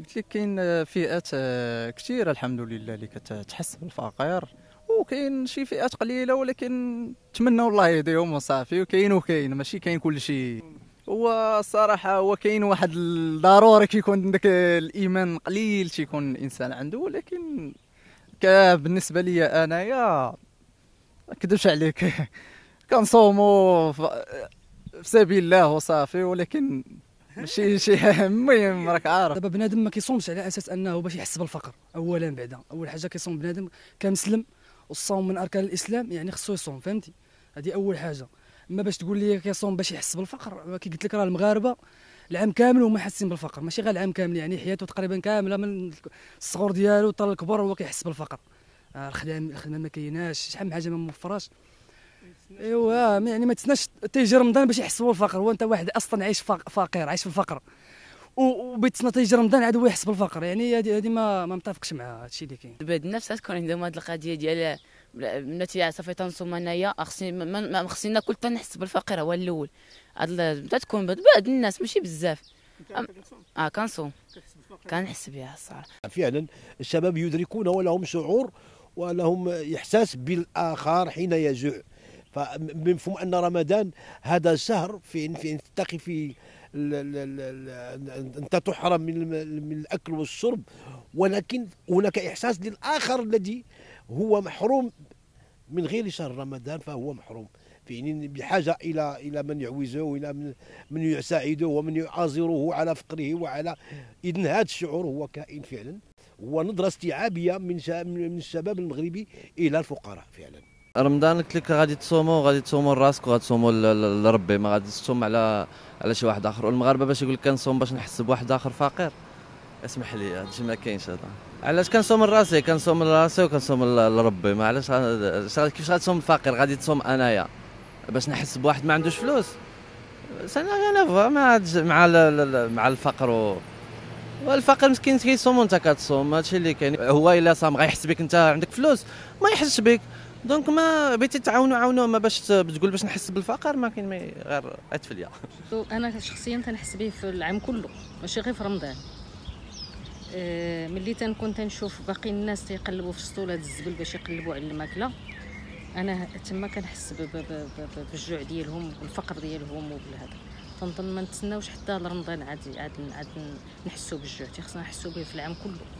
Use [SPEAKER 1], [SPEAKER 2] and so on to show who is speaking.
[SPEAKER 1] قلت لك كاين فئات آه، كثيره الحمد لله اللي كتحس بالفقر وكاين شي فئات قليله ولكن نتمنى الله يهديهم وصافي وكاين وكاين ماشي كاين كل شيء هو الصراحه هو كاين واحد الضروري كيكون عندك الايمان قليل تيكون الانسان عنده ولكن بالنسبه ليا انايا ما كذبش عليك كنصومو في
[SPEAKER 2] سبيل الله وصافي ولكن ماشي شي
[SPEAKER 1] المهم راك عارف دابا
[SPEAKER 2] بنادم ما كيصومش على اساس انه باش يحس بالفقر اولا بعدا اول حاجه كيصوم بنادم كمسلم والصوم من اركان الاسلام يعني خصو يصوم فهمتي هذه اول حاجه اما باش تقول لي كيصوم باش يحس بالفقر كي قلت لك راه المغاربه العام كامل وما حاسين بالفقر ماشي غير العام كامل يعني حياته تقريبا كامله من الصغر ديالو حتى الكبر هو كيحس بالفقر الخدمه الخدمه ما كايناش شحال من حاجه ما موفراش ايوا يعني ما تسناش تيجي رمضان باش يحسبوا الفقر هو انت واحد اصلا عايش فقير عايش في الفقر وبيتسنى تيجي رمضان عاد هو يحس بالفقر يعني هذه ما ما متفقش مع هادشي اللي كاين بعد الناس تكون عندهم هذه القضيه ديال البنات صافي تنصوم انايا آه، خصني خصني ناكل حتى بالفقر هو الاول
[SPEAKER 3] هاد تكون بعد الناس ماشي بزاف اه كنصوم كنحس بها الصراحه فعلا الشباب يدركون ولهم شعور ولهم احساس بالاخر حين يجوع فمفهوم ان رمضان هذا شهر في في تتقي في انت تحرم من من الاكل والشرب ولكن هناك احساس للاخر الذي هو محروم من غير شهر رمضان فهو محروم يعني بحاجه الى الى من يعوزه والى من, من يساعده ومن يعازره على فقره وعلى اذا هذا الشعور هو كائن فعلا هو نظره استيعابيه من من الشباب المغربي الى الفقراء فعلا
[SPEAKER 4] رمضان قلت لك غادي تصوموا غادي تصوموا لراسك وغادي تصوموا لربي ما غادي تصوم على على شي واحد اخر والمغاربه باش يقول لك كنصوم باش نحس بواحد اخر فقير اسمح لي هادشي ما كاينش هذا علاش كنصوم لراسي كنصوم لراسي وكنصوم لربي ما علاش كيفاش غادي تصوم الفقير غادي تصوم انايا باش نحس بواحد ما عندوش فلوس انا مع مع مع الفقر و والفقر مسكين كيصوم وانت كتصوم هادشي اللي كاين هو الا صام غيحس بك انت عندك فلوس ما يحسش بك دونك ما بغيتي تعاونوا عاونوا ما باش تقول باش نحس بالفقر ما كاين ما غير اتفليا انا شخصيا تنحس به في العام كله ماشي غير في رمضان آه، ملي تنكون تنشوف باقي الناس تيقلبوا في سطولات الزبل باش يقلبوا على الماكله انا تما كنحس بالجوع ديالهم والفقر ديالهم
[SPEAKER 2] وبالهذا تنظن ما نتسناوش حتى لرمضان عاد عاد عاد نحسوا بالجوع تيخصنا نحسوا به في العام كله